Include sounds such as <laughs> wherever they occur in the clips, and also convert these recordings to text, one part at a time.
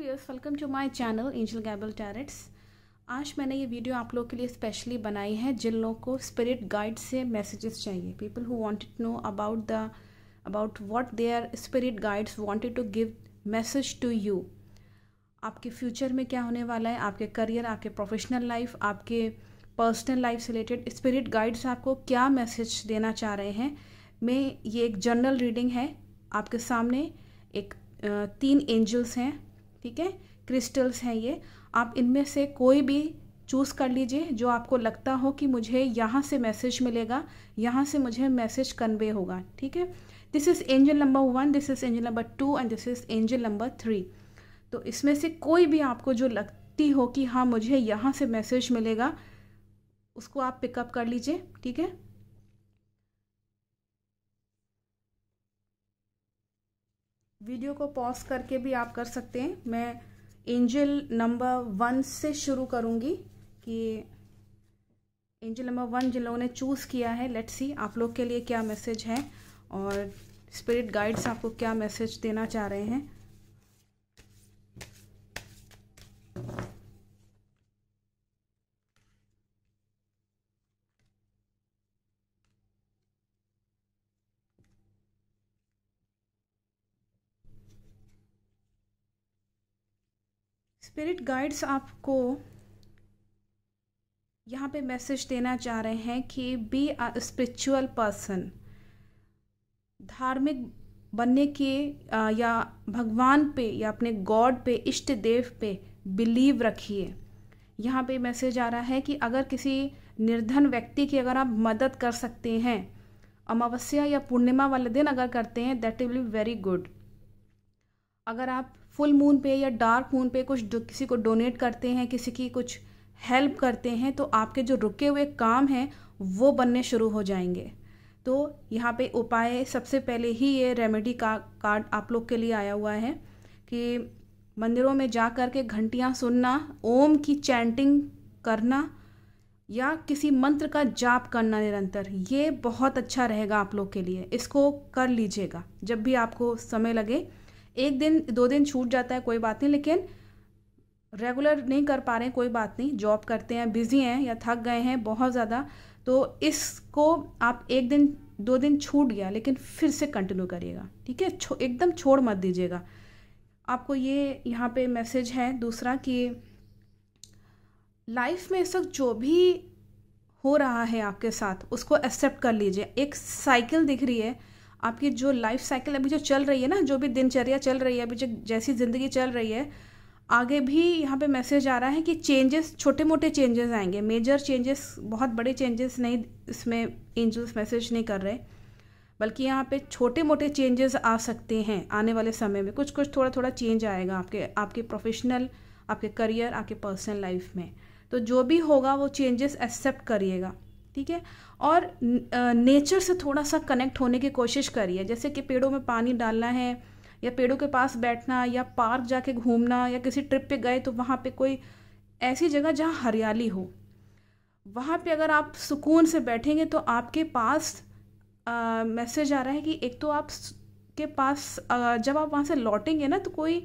viewers welcome to my channel angel gable tarots आज मैंने ये वीडियो आप लोग के लिए स्पेशली बनाई है जिन लोगों को स्पिरिट गाइड से मैसेजेस चाहिए people who wanted know about the about what their spirit guides wanted to give message to you आपके फ्यूचर में क्या होने वाला है आपके करियर आपके प्रोफेशनल लाइफ आपके पर्सनल लाइफ से रिलेटेड स्पिरिट गाइड्स आपको क्या मैसेज देना चाह रहे हैं मैं ये एक जनरल रीडिंग है आपके सामने एक तीन एंजल्स हैं ठीक है क्रिस्टल्स हैं ये आप इनमें से कोई भी चूज़ कर लीजिए जो आपको लगता हो कि मुझे यहाँ से मैसेज मिलेगा यहाँ से मुझे मैसेज कन्वे होगा ठीक है this is angel number one this is angel number two and this is angel number three तो इसमें से कोई भी आपको जो लगती हो कि हाँ मुझे यहाँ से मैसेज मिलेगा उसको आप पिकअप कर लीजिए ठीक है वीडियो को पॉज करके भी आप कर सकते हैं मैं एंजल नंबर वन से शुरू करूँगी कि एंजल नंबर वन जिन लोगों ने चूज़ किया है लेट्स सी आप लोग के लिए क्या मैसेज है और स्पिरिट गाइड्स आपको क्या मैसेज देना चाह रहे हैं स्पिरिट गाइड्स आपको यहाँ पे मैसेज देना चाह रहे हैं कि बी आ स्पिरिचुअल पर्सन धार्मिक बनने के या भगवान पे या अपने गॉड पे इष्ट देव पे बिलीव रखिए यहाँ पे मैसेज आ रहा है कि अगर किसी निर्धन व्यक्ति की अगर आप मदद कर सकते हैं अमावस्या या पूर्णिमा वाले दिन अगर करते हैं दैट विल वेरी गुड अगर आप फुल मून पे या डार्क मून पे कुछ किसी को डोनेट करते हैं किसी की कुछ हेल्प करते हैं तो आपके जो रुके हुए काम हैं वो बनने शुरू हो जाएंगे तो यहाँ पे उपाय सबसे पहले ही ये रेमेडी का कार्ड आप लोग के लिए आया हुआ है कि मंदिरों में जा कर के घंटियाँ सुनना ओम की चैंटिंग करना या किसी मंत्र का जाप करना निरंतर ये बहुत अच्छा रहेगा आप लोग के लिए इसको कर लीजिएगा जब भी आपको समय लगे एक दिन दो दिन छूट जाता है कोई बात नहीं लेकिन रेगुलर नहीं कर पा रहे हैं कोई बात नहीं जॉब करते हैं बिज़ी हैं या थक गए हैं बहुत ज़्यादा तो इसको आप एक दिन दो दिन छूट गया लेकिन फिर से कंटिन्यू करिएगा ठीक है छो, एकदम छोड़ मत दीजिएगा आपको ये यहाँ पे मैसेज है दूसरा कि लाइफ में इस वक्त जो भी हो रहा है आपके साथ उसको एक्सेप्ट कर लीजिए एक साइकिल दिख रही है आपकी जो लाइफ साइकिल अभी जो चल रही है ना जो भी दिनचर्या चल रही है अभी जो जैसी ज़िंदगी चल रही है आगे भी यहाँ पे मैसेज आ रहा है कि चेंजेस छोटे मोटे चेंजेस आएंगे मेजर चेंजेस बहुत बड़े चेंजेस नहीं इसमें एंजल्स मैसेज नहीं कर रहे बल्कि यहाँ पे छोटे मोटे चेंजेस आ सकते हैं आने वाले समय में कुछ कुछ थोड़ा थोड़ा चेंज आएगा आपके आपके प्रोफेशनल आपके करियर आपके पर्सनल लाइफ में तो जो भी होगा वो चेंजेस एक्सेप्ट करिएगा ठीक है और नेचर से थोड़ा सा कनेक्ट होने की कोशिश करिए जैसे कि पेड़ों में पानी डालना है या पेड़ों के पास बैठना या पार्क जाके घूमना या किसी ट्रिप पे गए तो वहाँ पे कोई ऐसी जगह जहाँ हरियाली हो वहाँ पे अगर आप सुकून से बैठेंगे तो आपके पास मैसेज आ रहा है कि एक तो आप के पास आ, जब आप वहाँ से लौटेंगे ना तो कोई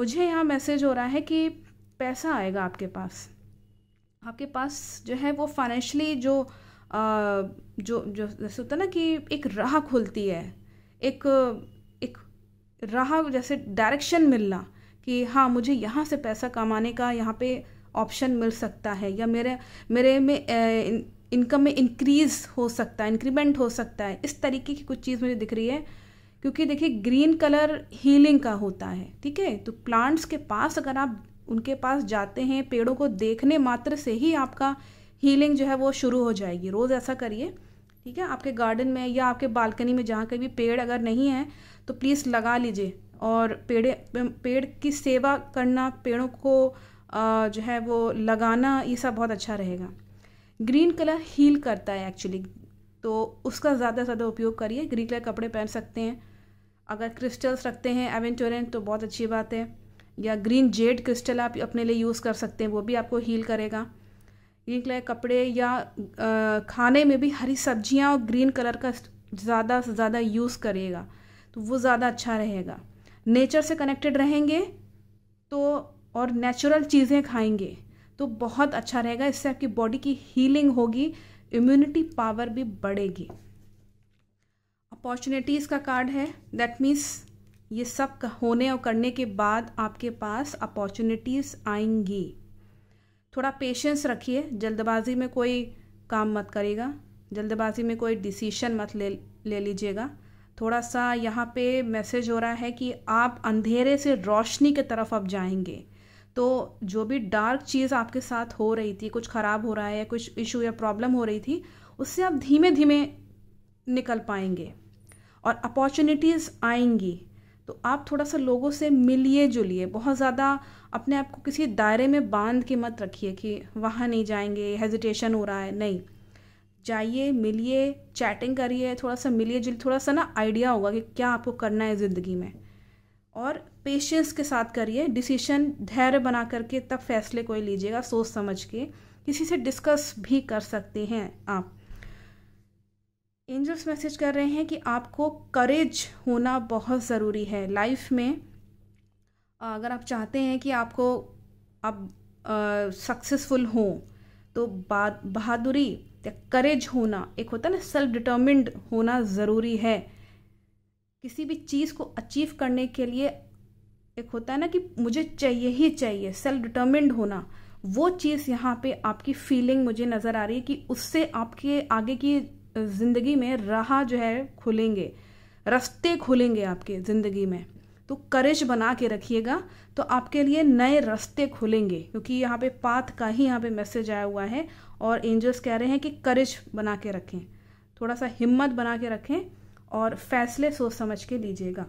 मुझे यहाँ मैसेज हो रहा है कि पैसा आएगा आपके पास आपके पास जो है वो फाइनेंशली जो आ, जो जो जैसे होता है ना कि एक राह खुलती है एक एक राह जैसे डायरेक्शन मिलना कि हाँ मुझे यहाँ से पैसा कमाने का यहाँ पे ऑप्शन मिल सकता है या मेरे मेरे में इन, इनकम में इंक्रीज़ हो सकता है इंक्रीमेंट हो सकता है इस तरीके की कुछ चीज़ मुझे दिख रही है क्योंकि देखिए ग्रीन कलर हीलिंग का होता है ठीक है तो प्लांट्स के पास अगर आप उनके पास जाते हैं पेड़ों को देखने मात्र से ही आपका हीलिंग जो है वो शुरू हो जाएगी रोज़ ऐसा करिए ठीक है आपके गार्डन में या आपके बालकनी में जहाँ कहीं भी पेड़ अगर नहीं है तो प्लीज़ लगा लीजिए और पेड़ पेड़ की सेवा करना पेड़ों को जो है वो लगाना ये सब बहुत अच्छा रहेगा ग्रीन कलर हील करता है एक्चुअली तो उसका ज़्यादा से ज़्यादा उपयोग करिए ग्रीन कलर कपड़े पहन सकते हैं अगर क्रिस्टल्स रखते हैं एवेंटोरेंट तो बहुत अच्छी बात है या ग्रीन जेड क्रिस्टल आप अपने लिए यूज़ कर सकते हैं वो भी आपको हील करेगा ग्रीन कलर कपड़े या खाने में भी हरी सब्जियां और ग्रीन कलर का ज़्यादा से ज़्यादा यूज़ करिएगा तो वो ज़्यादा अच्छा रहेगा नेचर से कनेक्टेड रहेंगे तो और नेचुरल चीज़ें खाएंगे तो बहुत अच्छा रहेगा इससे आपकी बॉडी की हीलिंग होगी इम्यूनिटी पावर भी बढ़ेगी अपॉर्चुनिटीज़ का कार्ड है दैट मीन्स ये सब होने और करने के बाद आपके पास अपॉर्चुनिटीज़ आएंगी थोड़ा पेशेंस रखिए जल्दबाजी में कोई काम मत करेगा जल्दबाजी में कोई डिसीशन मत ले ले लीजिएगा थोड़ा सा यहाँ पे मैसेज हो रहा है कि आप अंधेरे से रोशनी के तरफ अब जाएंगे तो जो भी डार्क चीज़ आपके साथ हो रही थी कुछ ख़राब हो रहा है या कुछ इशू या प्रॉब्लम हो रही थी उससे आप धीमे धीमे निकल पाएंगे और अपॉर्चुनिटीज़ आएंगी तो आप थोड़ा सा लोगों से मिलिए जुलिए बहुत ज़्यादा अपने आप को किसी दायरे में बांध के मत रखिए कि वहाँ नहीं जाएंगे हेजिटेशन हो रहा है नहीं जाइए मिलिए चैटिंग करिए थोड़ा सा मिलिए जुलिए थोड़ा सा ना आइडिया होगा कि क्या आपको करना है ज़िंदगी में और पेशेंस के साथ करिए डिसीशन धैर्य बना करके तब फैसले कोई लीजिएगा सोच समझ के किसी से डिस्कस भी कर सकते हैं आप एंजल्स मैसेज कर रहे हैं कि आपको करेज होना बहुत ज़रूरी है लाइफ में अगर आप चाहते हैं कि आपको आप सक्सेसफुल हों तो बहादुरी या करेज होना एक होता है ना सेल्फ डिटर्मिंड होना ज़रूरी है किसी भी चीज़ को अचीव करने के लिए एक होता है ना कि मुझे चाहिए ही चाहिए सेल्फ डिटर्मिंड होना वो चीज़ यहाँ पे आपकी फीलिंग मुझे नज़र आ रही है कि उससे आपके आगे की ज़िंदगी में राह जो है खुलेंगे रास्ते खुलेंगे आपके ज़िंदगी में तो करेज बना के रखिएगा तो आपके लिए नए रास्ते खुलेंगे क्योंकि यहाँ पे पाथ का ही यहाँ पे मैसेज आया हुआ है और एंजल्स कह रहे हैं कि करेज बना के रखें थोड़ा सा हिम्मत बना के रखें और फैसले सोच समझ के लीजिएगा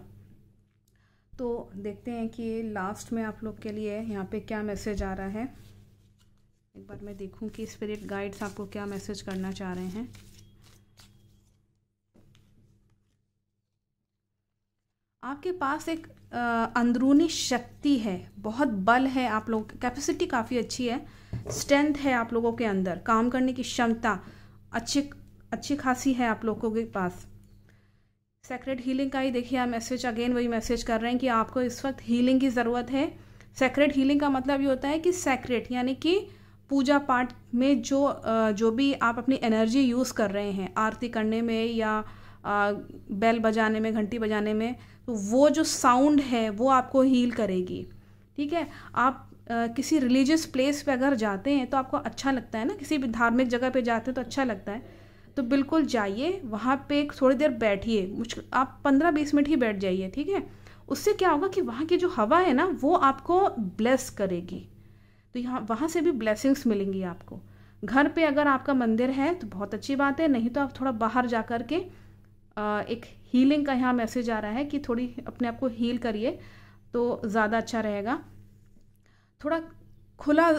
तो देखते हैं कि लास्ट में आप लोग के लिए यहाँ पे क्या मैसेज आ रहा है एक बार मैं देखूँ कि स्पिरिट गाइड्स आपको क्या मैसेज करना चाह रहे हैं आपके पास एक अंदरूनी शक्ति है बहुत बल है आप लोग कैपेसिटी काफ़ी अच्छी है स्ट्रेंथ है आप लोगों के अंदर काम करने की क्षमता अच्छी अच्छी खासी है आप लोगों के पास सेक्रेट हीलिंग का ही देखिए आप मैसेज अगेन वही मैसेज कर रहे हैं कि आपको इस वक्त हीलिंग की ज़रूरत है सेक्रेट हीलिंग का मतलब ये होता है कि सेक्रेट यानी कि पूजा पाठ में जो जो भी आप अपनी एनर्जी यूज़ कर रहे हैं आरती करने में या बेल बजाने में घंटी बजाने में तो वो जो साउंड है वो आपको हील करेगी ठीक है आप आ, किसी रिलीजियस प्लेस पे अगर जाते हैं तो आपको अच्छा लगता है ना किसी भी धार्मिक जगह पे जाते हैं तो अच्छा लगता है तो बिल्कुल जाइए वहाँ पे थोड़ी देर बैठिए मुझ आप पंद्रह बीस मिनट ही बैठ जाइए ठीक है उससे क्या होगा कि वहाँ की जो हवा है ना वो आपको ब्लेस करेगी तो यहाँ वहाँ से भी ब्लेसिंग्स मिलेंगी आपको घर पे अगर आपका मंदिर है तो बहुत अच्छी बात है नहीं तो आप थोड़ा बाहर जा कर के एक हीलिंग का यहाँ मैसेज आ रहा है कि थोड़ी अपने आप को हील करिए तो ज़्यादा अच्छा रहेगा थोड़ा खुला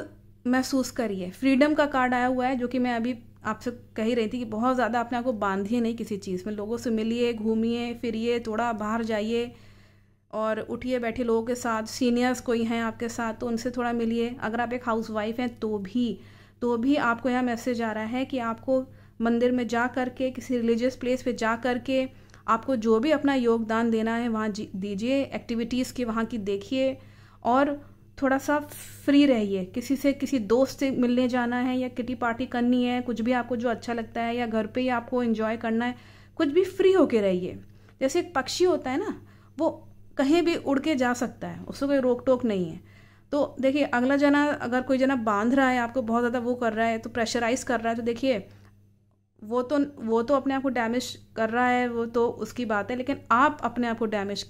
महसूस करिए फ्रीडम का कार्ड आया हुआ है जो कि मैं अभी आपसे कह ही रही थी कि बहुत ज़्यादा अपने आप को बांधिए नहीं किसी चीज़ में लोगों से मिलिए घूमिए फिरिए थोड़ा बाहर जाइए और उठिए बैठे लोगों के साथ सीनियर्स कोई हैं आपके साथ तो उनसे थोड़ा मिलिए अगर आप एक हाउस वाइफ हैं तो भी तो भी आपको यह मैसेज आ रहा है कि आपको मंदिर में जा कर के किसी रिलीजियस प्लेस पे जा करके के आपको जो भी अपना योगदान देना है वहाँ दीजिए एक्टिविटीज़ की वहाँ की देखिए और थोड़ा सा फ्री रहिए किसी से किसी दोस्त से मिलने जाना है या किटी पार्टी करनी है कुछ भी आपको जो अच्छा लगता है या घर पे ही आपको इन्जॉय करना है कुछ भी फ्री होके रहिए जैसे एक पक्षी होता है ना वो कहीं भी उड़ के जा सकता है उसको कोई रोक टोक नहीं है तो देखिए अगला जना अगर कोई जना बांध रहा है आपको बहुत ज़्यादा वो कर रहा है तो प्रेशराइज कर रहा है तो देखिए वो तो वो तो अपने आप को डैमेज कर रहा है वो तो उसकी बात है लेकिन आप अपने आप को डैमेज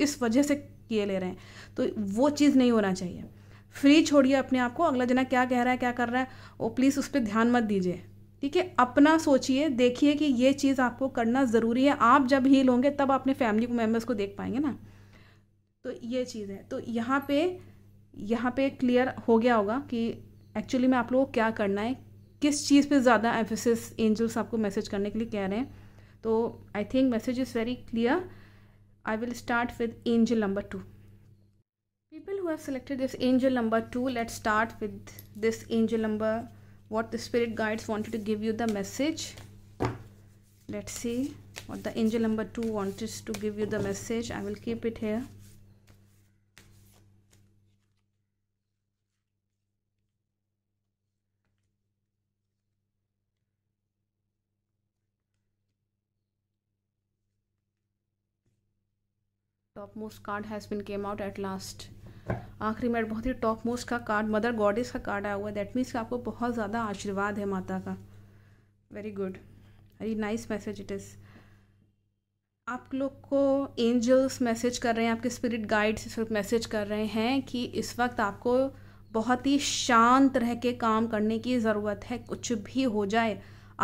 इस वजह से किए ले रहे हैं तो वो चीज़ नहीं होना चाहिए फ्री छोड़िए अपने आप को अगला जना क्या कह रहा है क्या कर रहा है वो प्लीज़ उस पर ध्यान मत दीजिए ठीक है अपना सोचिए देखिए कि ये चीज़ आपको करना ज़रूरी है आप जब हील होंगे तब अपने फैमिली मेम्बर्स को देख पाएंगे ना तो ये चीज़ है तो यहाँ पे यहाँ पे क्लियर हो गया होगा कि एक्चुअली में आप लोगों को क्या करना है किस चीज़ पे ज़्यादा एम्फोसिस एंजल्स आपको मैसेज करने के लिए कह रहे हैं तो I think message is very clear I will start with angel number two people who have selected this angel number two let start with this angel number what the spirit guides wanted to give you the message let see what the angel number two wanted to give you the message I will keep it here top most card has been came out at last आखिरी minute बहुत ही top most का card mother goddess का card आया हुआ है that means आपको बहुत ज़्यादा आशीर्वाद है माता का very good very nice message it is आप लोग को एंजल्स मैसेज कर रहे हैं आपके स्पिरिट गाइड्स इस वक्त मैसेज कर रहे हैं कि इस वक्त आपको बहुत ही शांत रह के काम करने की ज़रूरत है कुछ भी हो जाए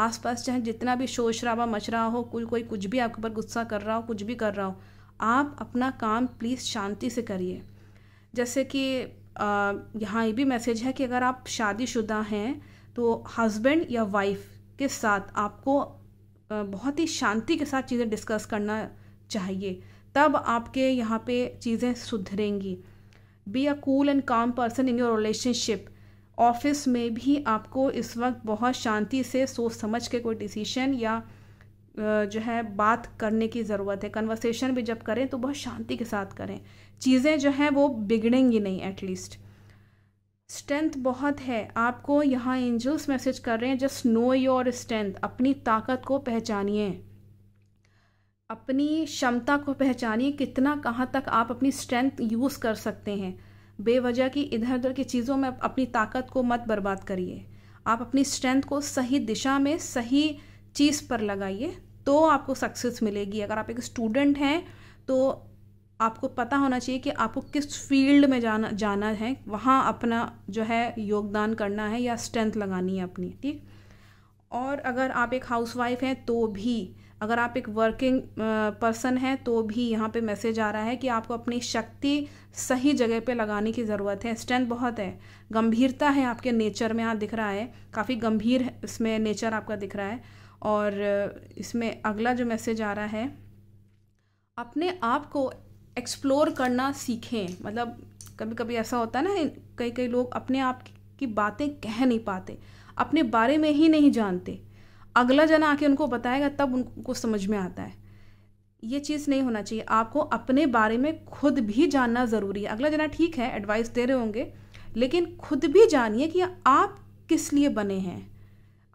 आसपास चाहे जितना भी शोर शराबा मच रहा हो कोई कोई कुछ भी आपके ऊपर गुस्सा कर रहा हो कुछ भी कर रहा हो आप अपना काम प्लीज़ शांति से करिए जैसे कि यहाँ ये भी मैसेज है कि अगर आप शादीशुदा हैं तो हस्बैंड या वाइफ के साथ आपको बहुत ही शांति के साथ चीज़ें डिस्कस करना चाहिए तब आपके यहाँ पे चीज़ें सुधरेंगी be a cool and calm person in your relationship office में भी आपको इस वक्त बहुत शांति से सोच समझ के कोई डिसीशन या जो है बात करने की ज़रूरत है कन्वर्सेशन भी जब करें तो बहुत शांति के साथ करें चीज़ें जो हैं वो बिगड़ेंगी नहीं एटलीस्ट स्ट्रेंथ बहुत है आपको यहाँ एंजल्स मैसेज कर रहे हैं जस्ट नो योर स्ट्रेंथ अपनी ताकत को पहचानिए अपनी क्षमता को पहचानिए कितना कहाँ तक आप अपनी स्ट्रेंथ यूज़ कर सकते हैं बेवजह की इधर उधर की चीज़ों में अपनी ताकत को मत बर्बाद करिए आप अपनी स्ट्रेंथ को सही दिशा में सही चीज़ पर लगाइए तो आपको सक्सेस मिलेगी अगर आप एक स्टूडेंट हैं तो आपको पता होना चाहिए कि आपको किस फील्ड में जाना जाना है वहाँ अपना जो है योगदान करना है या स्ट्रेंथ लगानी है अपनी ठीक और अगर आप एक हाउसवाइफ हैं तो भी अगर आप एक वर्किंग पर्सन हैं तो भी यहाँ पे मैसेज आ रहा है कि आपको अपनी शक्ति सही जगह पे लगाने की ज़रूरत है स्ट्रेंथ बहुत है गंभीरता है आपके नेचर में यहाँ दिख रहा है काफ़ी गंभीर इसमें नेचर आपका दिख रहा है और इसमें अगला जो मैसेज आ रहा है अपने आप को एक्सप्लोर करना सीखें मतलब कभी कभी ऐसा होता है ना कई कई लोग अपने आप की बातें कह नहीं पाते अपने बारे में ही नहीं जानते अगला जना आके उनको बताएगा तब उनको समझ में आता है ये चीज़ नहीं होना चाहिए आपको अपने बारे में खुद भी जानना ज़रूरी है अगला जना ठीक है एडवाइस दे रहे होंगे लेकिन खुद भी जानिए कि आप किस लिए बने हैं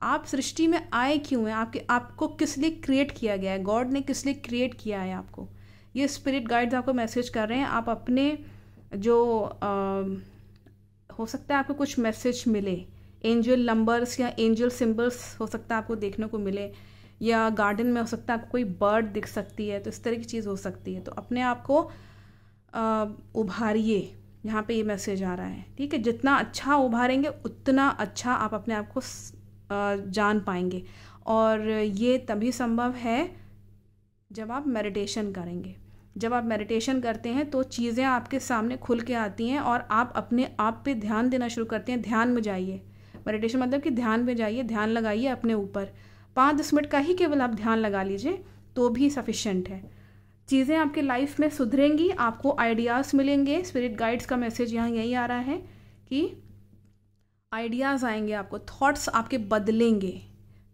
आप सृष्टि में आए क्यों हैं आपके आपको किस लिए क्रिएट किया गया है गॉड ने किस लिए क्रिएट किया है आपको ये स्पिरिट गाइड्स आपको मैसेज कर रहे हैं आप अपने जो आ, हो सकता है आपको कुछ मैसेज मिले एंजल नंबर्स या एंजल सिंबल्स हो सकता है आपको देखने को मिले या गार्डन में हो सकता है आपको कोई बर्ड दिख सकती है तो इस तरह की चीज़ हो सकती है तो अपने आप को उभारिए यहाँ पे ये मैसेज आ रहा है ठीक है जितना अच्छा उभारेंगे उतना अच्छा आप अपने आप को जान पाएंगे और ये तभी संभव है जब आप मेडिटेशन करेंगे जब आप मेडिटेशन करते हैं तो चीज़ें आपके सामने खुल के आती हैं और आप अपने आप पे ध्यान देना शुरू करते हैं ध्यान में जाइए मेडिटेशन मतलब कि ध्यान में जाइए ध्यान लगाइए अपने ऊपर पाँच दस मिनट का ही केवल आप ध्यान लगा लीजिए तो भी सफिशेंट है चीज़ें आपके लाइफ में सुधरेंगी आपको आइडियाज़ मिलेंगे स्पिरिट गाइड्स का मैसेज यहाँ यही आ रहा है कि आइडियाज़ आएंगे आपको थॉट्स आपके बदलेंगे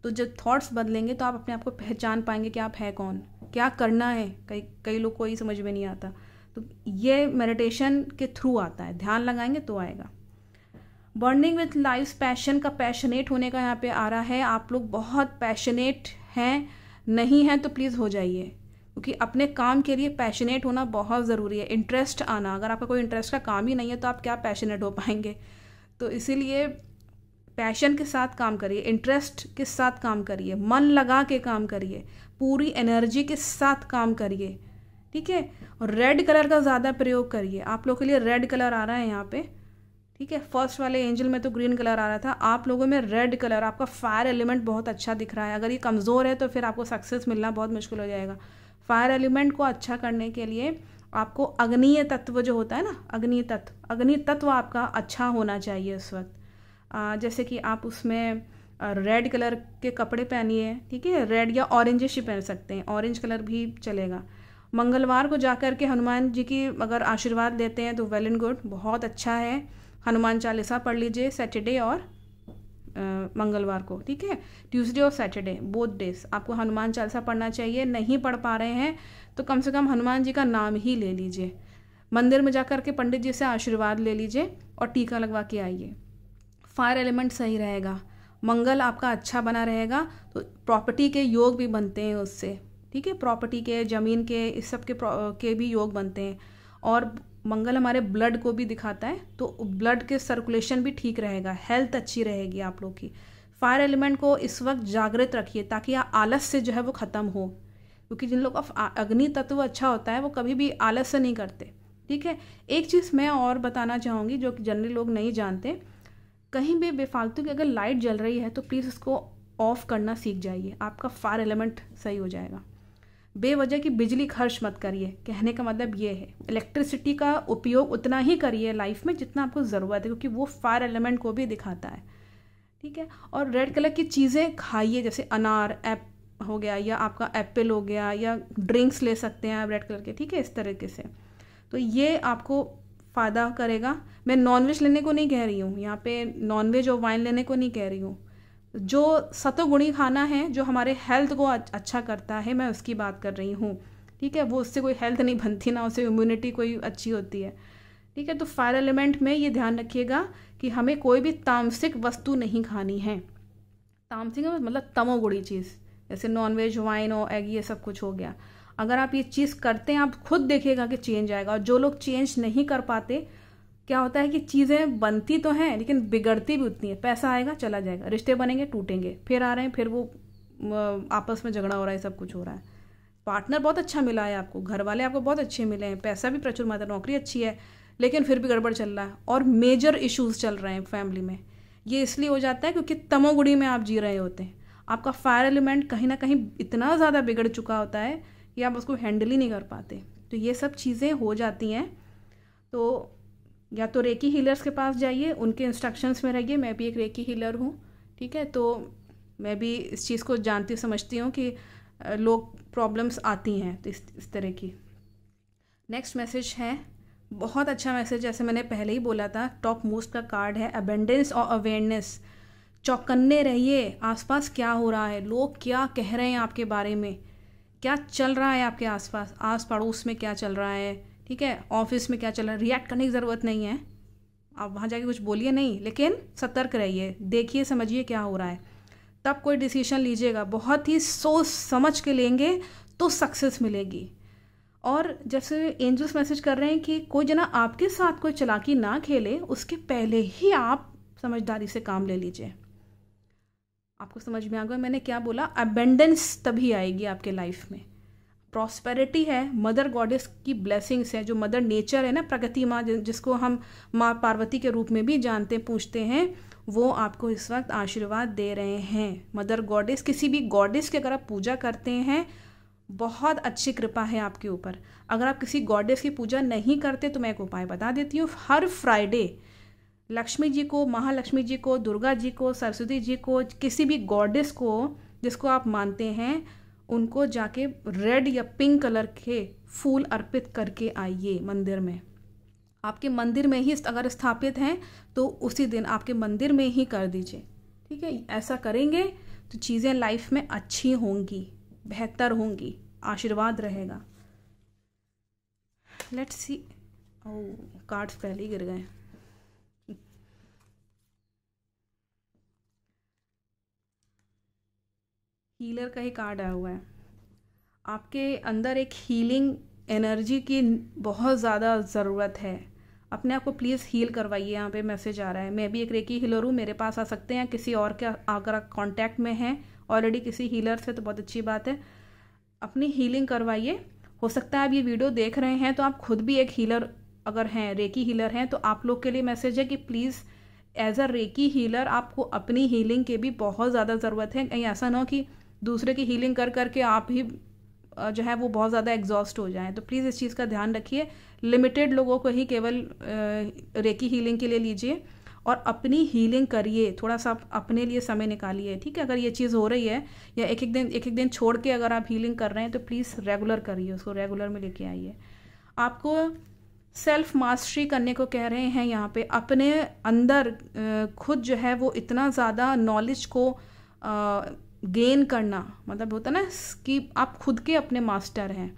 तो जब थॉट्स बदलेंगे तो आप अपने आप को पहचान पाएंगे कि आप है कौन क्या करना है कई कई लोग को ही समझ में नहीं आता तो ये मेडिटेशन के थ्रू आता है ध्यान लगाएंगे तो आएगा बर्निंग विथ लाइफ पैशन का पैशनेट होने का यहाँ पे आ रहा है आप लोग बहुत पैशनेट हैं नहीं हैं तो प्लीज़ हो जाइए क्योंकि अपने काम के लिए पैशनेट होना बहुत ज़रूरी है इंटरेस्ट आना अगर आपका कोई इंटरेस्ट का काम ही नहीं है तो आप क्या पैशनेट हो पाएंगे तो इसीलिए पैशन के साथ काम करिए इंटरेस्ट के साथ काम करिए मन लगा के काम करिए पूरी एनर्जी के साथ काम करिए ठीक है और रेड कलर का ज़्यादा प्रयोग करिए आप लोगों के लिए रेड कलर आ रहा है यहाँ पे ठीक है फर्स्ट वाले एंजल में तो ग्रीन कलर आ रहा था आप लोगों में रेड कलर आपका फायर एलिमेंट बहुत अच्छा दिख रहा है अगर ये कमज़ोर है तो फिर आपको सक्सेस मिलना बहुत मुश्किल हो जाएगा फायर एलिमेंट को अच्छा करने के लिए आपको अग्नीय तत्व जो होता है ना अग्नीय तत्व अग्नीय तत्व आपका अच्छा होना चाहिए उस वक्त जैसे कि आप उसमें रेड कलर के कपड़े पहनिए ठीक है रेड या ऑरेंजिश ही पहन सकते हैं ऑरेंज कलर भी चलेगा मंगलवार को जाकर के हनुमान जी की अगर आशीर्वाद लेते हैं तो वेल एंड गुड बहुत अच्छा है हनुमान चालीसा पढ़ लीजिए सैटरडे और मंगलवार को ठीक है ट्यूसडे और सैटरडे बोथ डेज आपको हनुमान चालीसा पढ़ना चाहिए नहीं पढ़ पा रहे हैं तो कम से कम हनुमान जी का नाम ही ले लीजिए मंदिर में जाकर के पंडित जी से आशीर्वाद ले लीजिए और टीका लगवा के आइए फायर एलिमेंट सही रहेगा मंगल आपका अच्छा बना रहेगा तो प्रॉपर्टी के योग भी बनते हैं उससे ठीक है प्रॉपर्टी के ज़मीन के इस सब के के भी योग बनते हैं और मंगल हमारे ब्लड को भी दिखाता है तो ब्लड के सर्कुलेशन भी ठीक रहेगा हेल्थ अच्छी रहेगी आप लोग की फायर एलिमेंट को इस वक्त जागृत रखिए ताकि आलस से जो है वो ख़त्म हो क्योंकि जिन लोग का अग्नि तत्व अच्छा होता है वो कभी भी आलस्य नहीं करते ठीक है एक चीज़ मैं और बताना चाहूँगी जो कि जनरली लोग नहीं जानते कहीं भी बेफालतू की अगर लाइट जल रही है तो प्लीज़ उसको ऑफ करना सीख जाइए आपका फायर एलिमेंट सही हो जाएगा बेवजह की बिजली खर्च मत करिए कहने का मतलब ये है इलेक्ट्रिसिटी का उपयोग उतना ही करिए लाइफ में जितना आपको ज़रूरत है क्योंकि वो फायर एलिमेंट को भी दिखाता है ठीक है और रेड कलर की चीज़ें खाइए जैसे अनार एप्पल हो गया या आपका एप्पल हो गया या ड्रिंक्स ले सकते हैं रेड कलर के ठीक है इस तरीके से तो ये आपको फ़ायदा करेगा मैं नॉनवेज लेने को नहीं कह रही हूँ यहाँ पे नॉनवेज और वाइन लेने को नहीं कह रही हूँ जो सतोगुणी खाना है जो हमारे हेल्थ को अच्छा करता है मैं उसकी बात कर रही हूँ ठीक है वो उससे कोई हेल्थ नहीं बनती ना उससे इम्यूनिटी कोई अच्छी होती है ठीक है तो फायर एलिमेंट में ये ध्यान रखिएगा कि हमें कोई भी तामसिक वस्तु नहीं खानी है तामसिक मतलब तमोगुड़ी चीज़ जैसे नॉन वेज वाइन हो एग ये सब कुछ हो गया अगर आप ये चीज़ करते हैं आप खुद देखिएगा कि चेंज आएगा और जो लोग चेंज नहीं कर पाते क्या होता है कि चीज़ें बनती तो हैं लेकिन बिगड़ती भी उतनी है पैसा आएगा चला जाएगा रिश्ते बनेंगे टूटेंगे फिर आ रहे हैं फिर वो आपस में झगड़ा हो रहा है सब कुछ हो रहा है पार्टनर बहुत अच्छा मिला है आपको घर वाले आपको बहुत अच्छे मिले हैं पैसा भी प्रचुर मात्रा मतलब नौकरी अच्छी है लेकिन फिर भी गड़बड़ चल रहा है और मेजर इश्यूज चल रहे हैं फैमिली में ये इसलिए हो जाता है क्योंकि तमोगुड़ी में आप जी रहे होते हैं आपका फायर एलिमेंट कहीं ना कहीं इतना ज़्यादा बिगड़ चुका होता है कि आप उसको हैंडल ही नहीं कर पाते तो ये सब चीज़ें हो जाती हैं तो या तो रेकी हीलर्स के पास जाइए उनके इंस्ट्रक्शंस में रहिए मैं भी एक रेकी हीलर हूँ ठीक है तो मैं भी इस चीज़ को जानती समझती हूँ कि लोग प्रॉब्लम्स आती हैं तो इस इस तरह की नेक्स्ट मैसेज है बहुत अच्छा मैसेज जैसे मैंने पहले ही बोला था टॉप मोस्ट का कार्ड है अबेंडेंस और अवेयरनेस चौकन्ने रहिए आसपास क्या हो रहा है लोग क्या कह रहे हैं आपके बारे में क्या चल रहा है आपके आसपास आस पड़ोस में क्या चल रहा है ठीक है ऑफिस में क्या चल रहा है रिएक्ट करने की ज़रूरत नहीं है आप वहाँ जाके कुछ बोलिए नहीं लेकिन सतर्क रहिए देखिए समझिए क्या हो रहा है तब कोई डिसीजन लीजिएगा बहुत ही सोच समझ के लेंगे तो सक्सेस मिलेगी और जैसे एंजल्स मैसेज कर रहे हैं कि कोई जना आपके साथ कोई चलाकी ना खेले उसके पहले ही आप समझदारी से काम ले लीजिए आपको समझ में आ गया मैंने क्या बोला अबेंडेंस तभी आएगी आपके लाइफ में प्रॉस्पेरिटी है मदर गॉडेस की ब्लेसिंग्स है जो मदर नेचर है ना प्रगति माँ जिसको हम माँ पार्वती के रूप में भी जानते पूछते हैं वो आपको इस वक्त आशीर्वाद दे रहे हैं मदर गॉडेस किसी भी गॉडेस की अगर आप पूजा करते हैं बहुत अच्छी कृपा है आपके ऊपर अगर आप किसी गॉडेस की पूजा नहीं करते तो मैं एक उपाय बता देती हूँ हर फ्राइडे लक्ष्मी जी को महालक्ष्मी जी को दुर्गा जी को सरस्वती जी को किसी भी गॉडेस को जिसको आप मानते हैं उनको जाके रेड या पिंक कलर के फूल अर्पित करके आइए मंदिर में आपके मंदिर में ही अगर स्थापित हैं तो उसी दिन आपके मंदिर में ही कर दीजिए ठीक है ऐसा करेंगे तो चीज़ें लाइफ में अच्छी होंगी बेहतर होंगी आशीर्वाद रहेगा लेट्स सी ओ कार्ड्स पहले ही गिर गए हीलर का ही कार्ड आया हुआ है आपके अंदर एक हीलिंग एनर्जी की बहुत ज़्यादा ज़रूरत है अपने आप को प्लीज़ हील करवाइए यहाँ पे मैसेज आ रहा है मैं भी एक रेकी हीलर हूँ मेरे पास आ सकते हैं किसी और के अगर आप कॉन्टैक्ट में हैं ऑलरेडी किसी हीलर से तो बहुत अच्छी बात है अपनी हीलिंग करवाइए हो सकता है आप ये वीडियो देख रहे हैं तो आप खुद भी एक हीलर अगर हैं रेकी हीलर हैं तो आप लोग के लिए मैसेज है कि please as a reiki healer आपको अपनी हीलिंग की भी बहुत ज़्यादा ज़रूरत है कहीं ऐसा ना हो कि दूसरे की हीलिंग कर करके आप ही जो है वो बहुत ज़्यादा एग्जॉस्ट हो जाएं तो प्लीज़ इस चीज़ का ध्यान रखिए लिमिटेड लोगों को ही केवल रेकी हीलिंग के लिए लीजिए और अपनी हीलिंग करिए थोड़ा सा अपने लिए समय निकालिए ठीक है अगर ये चीज़ हो रही है या एक एक दिन एक एक दिन छोड़ के अगर आप हीलिंग कर रहे हैं तो प्लीज़ रेगुलर करिए उसको रेगुलर में लेके आइए आपको सेल्फ मास्टरी करने को कह रहे हैं यहाँ पे अपने अंदर खुद जो है वो इतना ज़्यादा नॉलेज को गेन करना मतलब होता ना कि आप खुद के अपने मास्टर हैं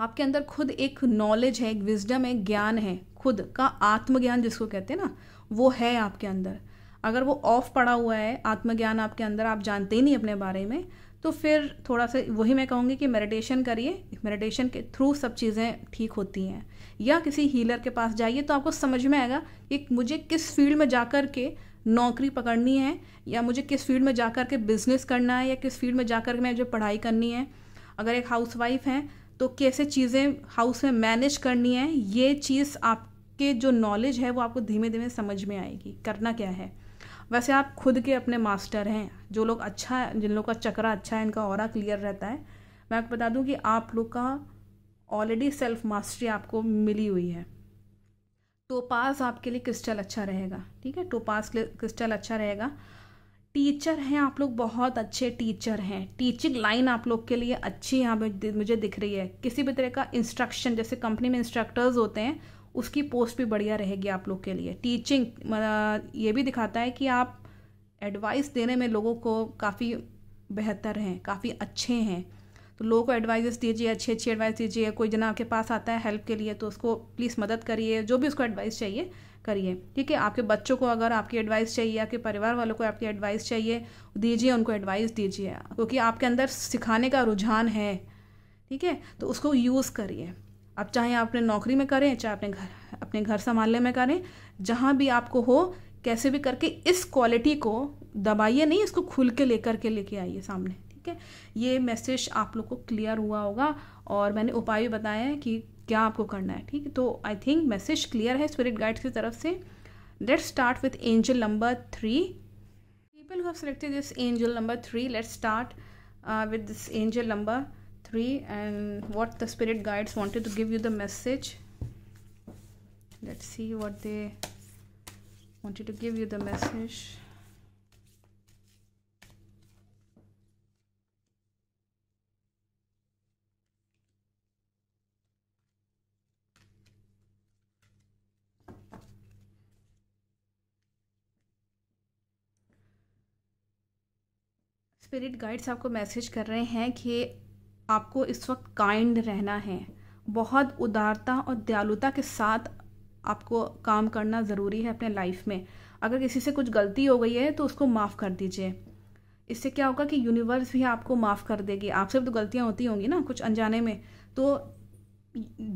आपके अंदर खुद एक नॉलेज है एक विजडम है ज्ञान है खुद का आत्मज्ञान जिसको कहते हैं ना वो है आपके अंदर अगर वो ऑफ पड़ा हुआ है आत्मज्ञान आपके अंदर आप जानते ही नहीं अपने बारे में तो फिर थोड़ा सा वही मैं कहूँगी कि मेडिटेशन करिए मेडिटेशन के थ्रू सब चीज़ें ठीक होती हैं या किसी हीलर के पास जाइए तो आपको समझ में आएगा कि मुझे किस फील्ड में कर के नौकरी पकड़नी है या मुझे किस फील्ड में जा कर के बिज़नेस करना है या किस फील्ड में जा कर मैं मुझे पढ़ाई करनी है अगर एक हाउस वाइफ़ हैं तो कैसे चीज़ें हाउस में मैनेज करनी है ये चीज़ आपके जो नॉलेज है वो आपको धीमे धीमे समझ में आएगी करना क्या है वैसे आप खुद के अपने मास्टर हैं जो लोग अच्छा जिन लोग का चक्रा अच्छा है इनका और क्लियर रहता है मैं आपको बता दूं कि आप लोग का ऑलरेडी सेल्फ मास्टरी आपको मिली हुई है टोपास आपके लिए क्रिस्टल अच्छा रहेगा ठीक है टोपास क्रिस्टल अच्छा रहेगा टीचर हैं आप लोग बहुत अच्छे टीचर हैं टीचिंग लाइन आप लोग के लिए अच्छी यहाँ पे मुझे दिख रही है किसी भी तरह का इंस्ट्रक्शन जैसे कंपनी में इंस्ट्रक्टर्स होते हैं उसकी पोस्ट भी बढ़िया रहेगी आप लोग के लिए टीचिंग ये भी दिखाता है कि आप एडवाइस देने में लोगों को काफ़ी बेहतर हैं काफ़ी अच्छे हैं तो लोगों को एडवाइजेस दीजिए अच्छी अच्छी एडवाइस दीजिए कोई जना आपके पास आता है हेल्प के लिए तो उसको प्लीज़ मदद करिए जो भी उसको एडवाइस चाहिए करिए ठीक है आपके बच्चों को अगर आपकी एडवाइस चाहिए आपके परिवार वालों को आपकी एडवाइस चाहिए दीजिए उनको एडवाइस दीजिए क्योंकि आपके अंदर सिखाने का रुझान है ठीक है तो उसको यूज़ करिए आप चाहे आप अपने नौकरी में करें चाहे अपने घर अपने घर संभालने में करें जहाँ भी आपको हो कैसे भी करके इस क्वालिटी को दबाइए नहीं इसको खुल के लेकर के लेके आइए सामने ठीक है ये मैसेज आप लोग को क्लियर हुआ होगा और मैंने उपाय भी बताए हैं कि क्या आपको करना है ठीक है तो आई थिंक मैसेज क्लियर है स्पिरिट गाइड्स की तरफ से let start with angel number three people have selected this angel number three let start with this angel number three and what the spirit guides wanted to give you the message let see what they wanted to give you the message spirit guides आपको message कर रहे हैं कि आपको इस वक्त kind रहना है बहुत उदारता और दयालुता के साथ आपको काम करना ज़रूरी है अपने लाइफ में अगर किसी से कुछ गलती हो गई है तो उसको माफ़ कर दीजिए इससे क्या होगा कि यूनिवर्स भी आपको माफ़ कर देगी आपसे भी तो गलतियाँ होती होंगी ना कुछ अनजाने में तो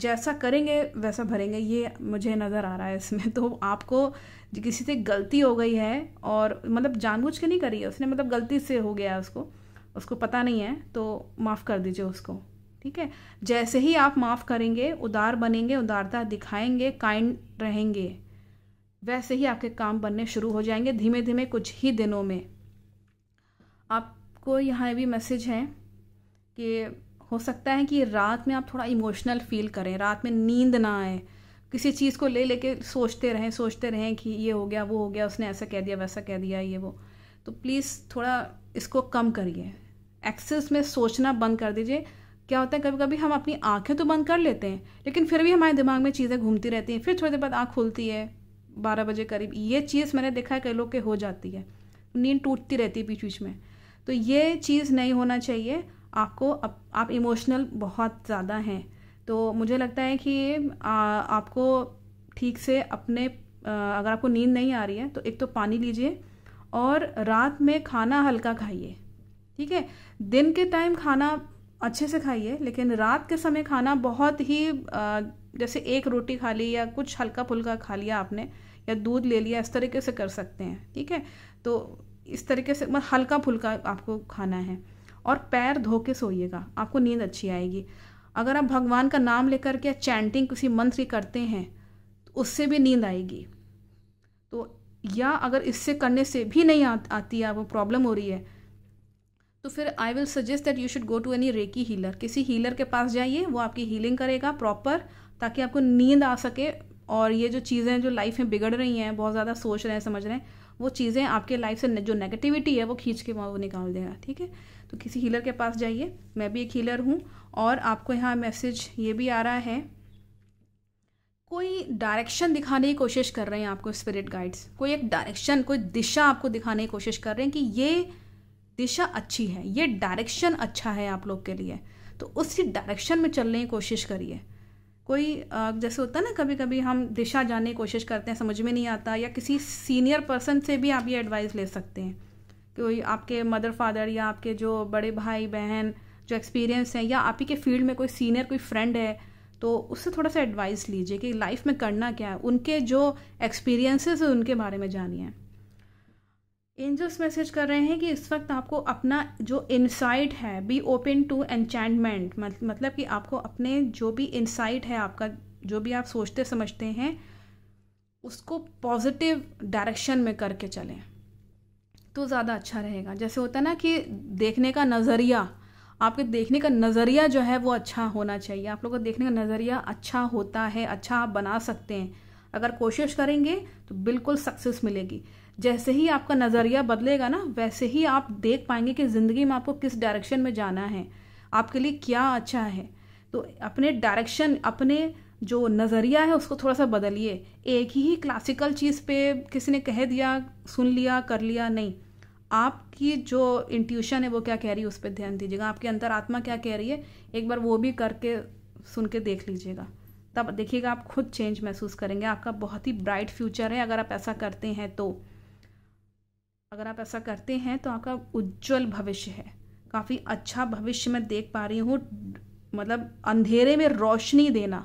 जैसा करेंगे वैसा भरेंगे ये मुझे नज़र आ रहा है इसमें <laughs> तो आपको किसी से गलती हो गई है और मतलब जानबूझ के नहीं करी है उसने मतलब गलती से हो गया है उसको उसको पता नहीं है तो माफ़ कर दीजिए उसको ठीक है जैसे ही आप माफ़ करेंगे उदार बनेंगे उदारता दिखाएंगे काइंड रहेंगे वैसे ही आपके काम बनने शुरू हो जाएंगे धीमे धीमे कुछ ही दिनों में आपको यहाँ भी मैसेज है कि हो सकता है कि रात में आप थोड़ा इमोशनल फील करें रात में नींद ना आए किसी चीज़ को ले लेके सोचते रहें सोचते रहें कि ये हो गया वो हो गया उसने ऐसा कह दिया वैसा कह दिया ये वो तो प्लीज़ थोड़ा इसको कम करिए एक्सेस में सोचना बंद कर दीजिए क्या होता है कभी कभी हम अपनी आंखें तो बंद कर लेते हैं लेकिन फिर भी हमारे दिमाग में चीज़ें घूमती रहती हैं फिर थोड़ी देर बाद आँख खुलती है बारह बजे करीब ये चीज़ मैंने देखा है कई लोग के हो जाती है नींद टूटती रहती है बीच बीच में तो ये चीज़ नहीं होना चाहिए आपको अप, आप इमोशनल बहुत ज़्यादा हैं तो मुझे लगता है कि आपको ठीक से अपने आ, अगर आपको नींद नहीं आ रही है तो एक तो पानी लीजिए और रात में खाना हल्का खाइए ठीक है दिन के टाइम खाना अच्छे से खाइए लेकिन रात के समय खाना बहुत ही आ, जैसे एक रोटी खा ली या कुछ हल्का फुल्का खा लिया आपने या दूध ले लिया इस तरीके से कर सकते हैं ठीक है तो इस तरीके से मतलब हल्का फुल्का आपको खाना है और पैर धो के सोइएगा आपको नींद अच्छी आएगी अगर आप भगवान का नाम लेकर के चैंटिंग किसी मंत्र की करते हैं तो उससे भी नींद आएगी तो या अगर इससे करने से भी नहीं आ, आती है वो प्रॉब्लम हो रही है तो फिर I will suggest that you should go to any reiki healer किसी हीलर के पास जाइए वो आपकी हीलिंग करेगा प्रॉपर ताकि आपको नींद आ सके और ये जो चीज़ें जो लाइफ में बिगड़ रही हैं बहुत ज़्यादा सोच रहे हैं समझ रहे हैं वो चीज़ें आपके लाइफ से जो नेगेटिविटी है वो खींच के वो निकाल देगा ठीक है तो किसी हीलर के पास जाइए मैं भी एक हीलर हूँ और आपको यहाँ मैसेज ये भी आ रहा है कोई डायरेक्शन दिखाने की कोशिश कर रहे हैं आपको स्पिरिट गाइड्स कोई एक डायरेक्शन कोई दिशा आपको दिखाने की कोशिश कर रहे हैं कि ये दिशा अच्छी है ये डायरेक्शन अच्छा है आप लोग के लिए तो उसी डायरेक्शन में चलने की कोशिश करिए कोई जैसे होता है ना कभी कभी हम दिशा जानने की कोशिश करते हैं समझ में नहीं आता या किसी सीनियर पर्सन से भी आप ये एडवाइस ले सकते हैं कोई आपके मदर फादर या आपके जो बड़े भाई बहन जो एक्सपीरियंस हैं या आप ही के फील्ड में कोई सीनियर कोई फ्रेंड है तो उससे थोड़ा सा एडवाइस लीजिए कि लाइफ में करना क्या है उनके जो एक्सपीरियंसेस हैं उनके बारे में जानिए एंजल्स मैसेज कर रहे हैं कि इस वक्त आपको अपना जो इनसाइट है बी ओपन टू एनचैंटमेंट मतलब कि आपको अपने जो भी इनसाइट है आपका जो भी आप सोचते समझते हैं उसको पॉजिटिव डायरेक्शन में करके चलें तो ज़्यादा अच्छा रहेगा जैसे होता है ना कि देखने का नज़रिया आपके देखने का नज़रिया जो है वो अच्छा होना चाहिए आप लोग का देखने का नज़रिया अच्छा होता है अच्छा आप बना सकते हैं अगर कोशिश करेंगे तो बिल्कुल सक्सेस मिलेगी जैसे ही आपका नज़रिया बदलेगा ना वैसे ही आप देख पाएंगे कि ज़िंदगी में आपको किस डायरेक्शन में जाना है आपके लिए क्या अच्छा है तो अपने डायरेक्शन अपने जो नज़रिया है उसको थोड़ा सा बदलिए एक ही क्लासिकल चीज़ पे किसी ने कह दिया सुन लिया कर लिया नहीं आपकी जो इंट्यूशन है वो क्या कह रही है उस पर ध्यान दीजिएगा आपकी अंतरात्मा क्या कह रही है एक बार वो भी करके सुन के देख लीजिएगा तब देखिएगा आप खुद चेंज महसूस करेंगे आपका बहुत ही ब्राइट फ्यूचर है अगर आप ऐसा करते हैं तो अगर आप ऐसा करते हैं तो आपका उज्जवल भविष्य है काफ़ी अच्छा भविष्य मैं देख पा रही हूँ मतलब अंधेरे में रोशनी देना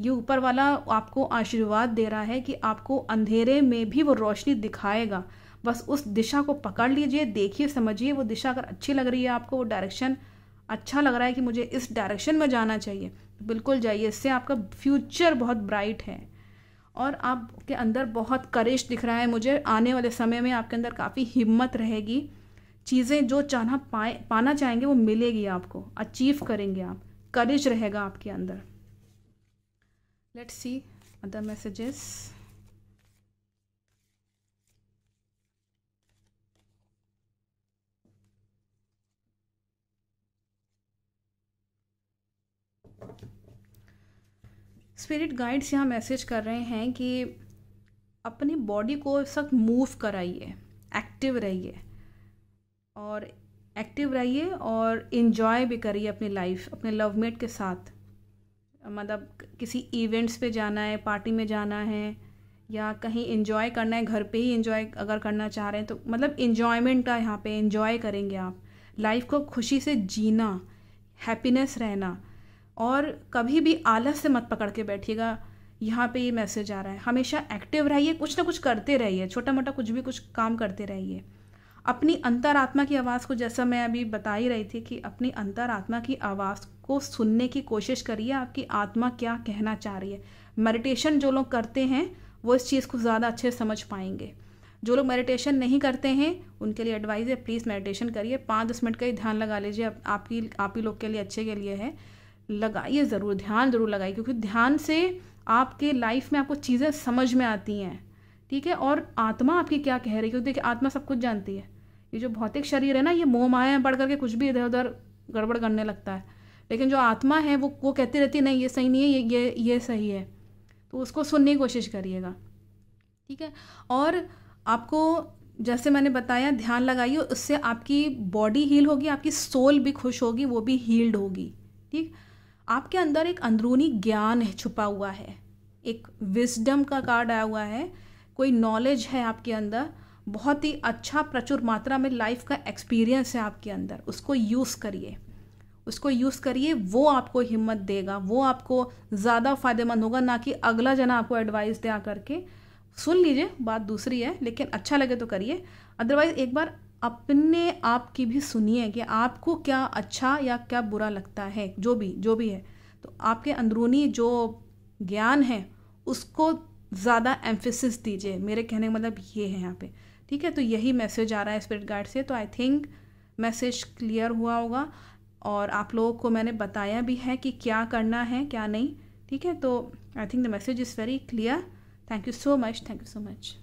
ये ऊपर वाला आपको आशीर्वाद दे रहा है कि आपको अंधेरे में भी वो रोशनी दिखाएगा बस उस दिशा को पकड़ लीजिए देखिए समझिए वो दिशा अगर अच्छी लग रही है आपको वो डायरेक्शन अच्छा लग रहा है कि मुझे इस डायरेक्शन में जाना चाहिए बिल्कुल जाइए इससे आपका फ्यूचर बहुत ब्राइट है और आपके अंदर बहुत करेज दिख रहा है मुझे आने वाले समय में आपके अंदर काफ़ी हिम्मत रहेगी चीज़ें जो चाहना पाए पाना चाहेंगे वो मिलेगी आपको अचीव करेंगे आप करेज रहेगा आपके अंदर let's see other messages spirit guides यहाँ मैसेज कर रहे हैं कि अपनी बॉडी को सब मूव कराइए एक्टिव रहिए और एक्टिव रहिए और इन्जॉय भी करिए अपनी लाइफ अपने लवमेट के साथ मतलब किसी इवेंट्स पे जाना है पार्टी में जाना है या कहीं इन्जॉय करना है घर पे ही इन्जॉय अगर करना चाह रहे हैं तो मतलब इन्जॉयमेंट का यहाँ पे इन्जॉय करेंगे आप लाइफ को खुशी से जीना हैप्पीनेस रहना और कभी भी आलस से मत पकड़ के बैठिएगा यहाँ पे ये मैसेज आ रहा है हमेशा एक्टिव रहिए कुछ ना कुछ करते रहिए छोटा मोटा कुछ भी कुछ काम करते रहिए अपनी अंतरात्मा की आवाज़ को जैसा मैं अभी बता ही रही थी कि अपनी अंतरात्मा की आवाज़ को सुनने की कोशिश करिए आपकी आत्मा क्या कहना चाह रही है मेडिटेशन जो लोग करते हैं वो इस चीज़ को ज़्यादा अच्छे समझ पाएंगे जो लोग मेडिटेशन नहीं करते हैं उनके लिए एडवाइस है प्लीज़ मेडिटेशन करिए पाँच दस मिनट का ही ध्यान लगा लीजिए आपकी आप ही लोग के लिए अच्छे के लिए है लगाइए ज़रूर ध्यान ज़रूर लगाइए क्योंकि ध्यान से आपके लाइफ में आपको चीज़ें समझ में आती हैं ठीक है और आत्मा आपकी क्या कह रही है देखिए आत्मा सब कुछ जानती है ये जो भौतिक शरीर है ना ये मोह माया बढ़ करके कुछ भी इधर उधर गड़बड़ करने लगता है लेकिन जो आत्मा है वो वो कहती रहती है नहीं ये सही नहीं है ये ये ये सही है तो उसको सुनने की कोशिश करिएगा ठीक है और आपको जैसे मैंने बताया ध्यान लगाइए उससे आपकी बॉडी हील होगी आपकी सोल भी खुश होगी वो भी हील्ड होगी ठीक आपके अंदर एक अंदरूनी ज्ञान है छुपा हुआ है एक विजडम का कार्ड आया हुआ है कोई नॉलेज है आपके अंदर बहुत ही अच्छा प्रचुर मात्रा में लाइफ का एक्सपीरियंस है आपके अंदर उसको यूज़ करिए उसको यूज़ करिए वो आपको हिम्मत देगा वो आपको ज़्यादा फायदेमंद होगा ना कि अगला जना आपको एडवाइस दिया करके सुन लीजिए बात दूसरी है लेकिन अच्छा लगे तो करिए अदरवाइज़ एक बार अपने आप की भी सुनिए कि आपको क्या अच्छा या क्या बुरा लगता है जो भी जो भी है तो आपके अंदरूनी जो ज्ञान है उसको ज़्यादा एम्फेसिस दीजिए मेरे कहने का मतलब ये है यहाँ पे ठीक है तो यही मैसेज आ रहा है स्पिरिट गाइड से तो आई थिंक मैसेज क्लियर हुआ होगा और आप लोगों को मैंने बताया भी है कि क्या करना है क्या नहीं ठीक है तो I think the message is very clear thank you so much thank you so much